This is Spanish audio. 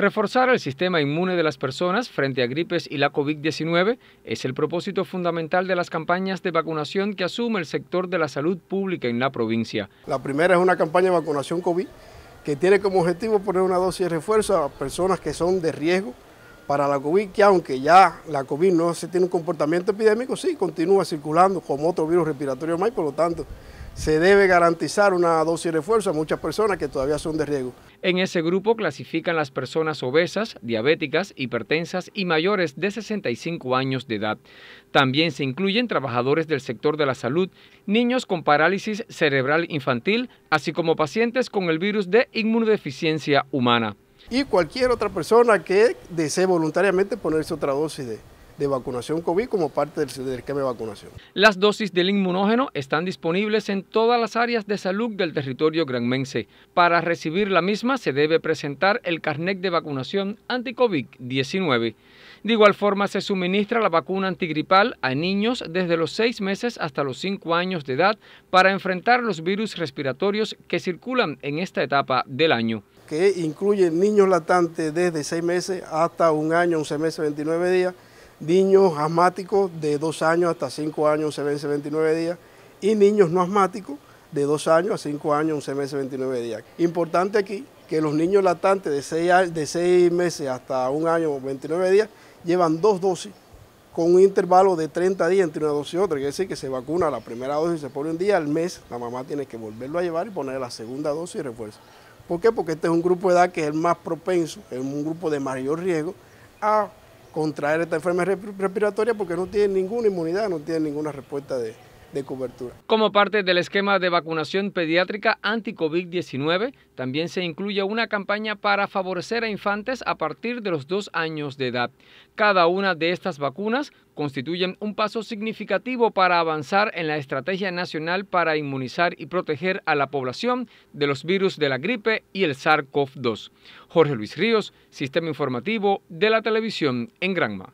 Reforzar el sistema inmune de las personas frente a gripes y la COVID-19 es el propósito fundamental de las campañas de vacunación que asume el sector de la salud pública en la provincia. La primera es una campaña de vacunación COVID que tiene como objetivo poner una dosis de refuerzo a personas que son de riesgo para la COVID, que aunque ya la COVID no se tiene un comportamiento epidémico, sí continúa circulando como otro virus respiratorio más, por lo tanto se debe garantizar una dosis de refuerzo a muchas personas que todavía son de riesgo. En ese grupo clasifican las personas obesas, diabéticas, hipertensas y mayores de 65 años de edad. También se incluyen trabajadores del sector de la salud, niños con parálisis cerebral infantil, así como pacientes con el virus de inmunodeficiencia humana. Y cualquier otra persona que desee voluntariamente ponerse otra dosis de de vacunación COVID como parte del, esquema de vacunación. Las dosis del inmunógeno están disponibles en todas las áreas de salud del territorio granmense. Para recibir la misma se debe presentar el carnet de vacunación anti-COVID-19. De igual forma se suministra la vacuna antigripal a niños desde los 6 meses hasta los 5 años de edad para enfrentar los virus respiratorios que circulan en esta etapa del año que incluye niños lactantes desde 6 meses hasta un año, 11 meses, 29 días, niños asmáticos de 2 años hasta 5 años, 11 meses, 29 días, y niños no asmáticos de 2 años a 5 años, 11 meses, 29 días. Importante aquí que los niños lactantes de 6, de 6 meses hasta 1 año, 29 días, llevan dos dosis con un intervalo de 30 días entre una dosis y otra, Quiere decir, que se vacuna la primera dosis y se pone un día al mes, la mamá tiene que volverlo a llevar y poner la segunda dosis y refuerzo. ¿Por qué? Porque este es un grupo de edad que es el más propenso, es un grupo de mayor riesgo a contraer esta enfermedad respiratoria porque no tienen ninguna inmunidad, no tienen ninguna respuesta de, cobertura. Como parte del esquema de vacunación pediátrica anti-COVID-19, también se incluye una campaña para favorecer a infantes a partir de los dos años de edad. Cada una de estas vacunas constituyen un paso significativo para avanzar en la estrategia nacional para inmunizar y proteger a la población de los virus de la gripe y el SARS-CoV-2. Jorge Luis Ríos, Sistema Informativo de la Televisión en Granma.